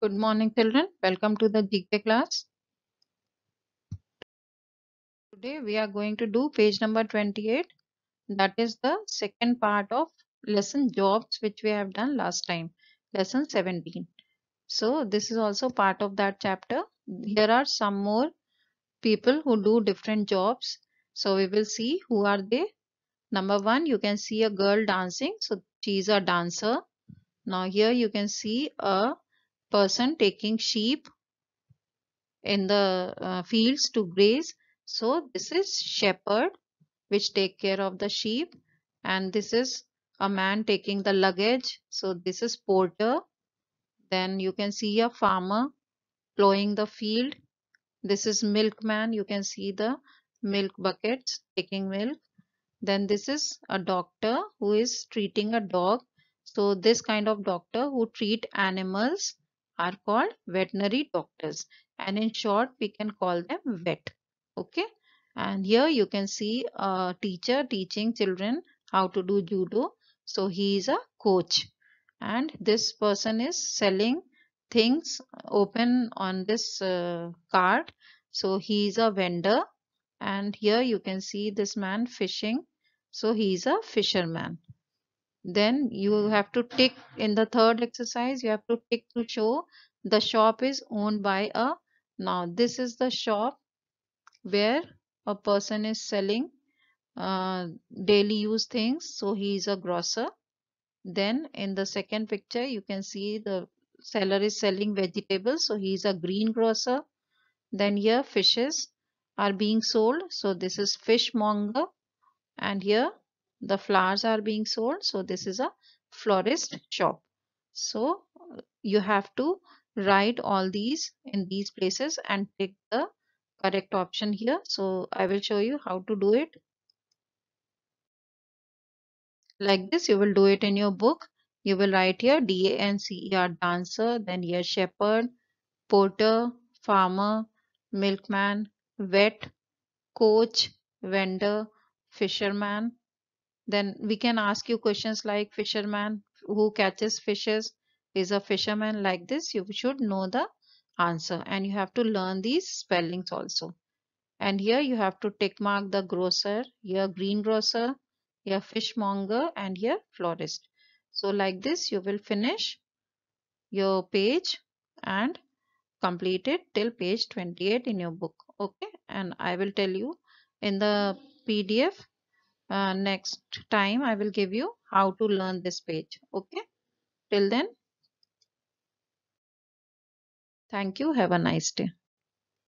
Good morning children. Welcome to the GK class. Today we are going to do page number 28. That is the second part of lesson jobs which we have done last time. Lesson 17. So this is also part of that chapter. Here are some more people who do different jobs. So we will see who are they. Number one, you can see a girl dancing. So she is a dancer. Now here you can see a person taking sheep in the uh, fields to graze. So this is shepherd which take care of the sheep and this is a man taking the luggage. So this is porter. Then you can see a farmer plowing the field. This is milkman. You can see the milk buckets taking milk. Then this is a doctor who is treating a dog. So this kind of doctor who treat animals are called veterinary doctors and in short we can call them vet okay and here you can see a teacher teaching children how to do judo so he is a coach and this person is selling things open on this uh, cart so he is a vendor and here you can see this man fishing so he is a fisherman then you have to tick in the third exercise you have to tick to show the shop is owned by a now this is the shop where a person is selling uh, daily use things so he is a grocer then in the second picture you can see the seller is selling vegetables so he is a green grocer then here fishes are being sold so this is fishmonger and here the flowers are being sold so this is a florist shop so you have to write all these in these places and pick the correct option here so i will show you how to do it like this you will do it in your book you will write here D A N C E R dancer then here shepherd porter farmer milkman vet coach vendor fisherman then we can ask you questions like fisherman who catches fishes is a fisherman like this. You should know the answer and you have to learn these spellings also. And here you have to tick mark the grocer, here greengrocer, here fishmonger and here florist. So like this you will finish your page and complete it till page 28 in your book. Okay and I will tell you in the PDF uh, next time I will give you how to learn this page. Okay. Till then. Thank you. Have a nice day.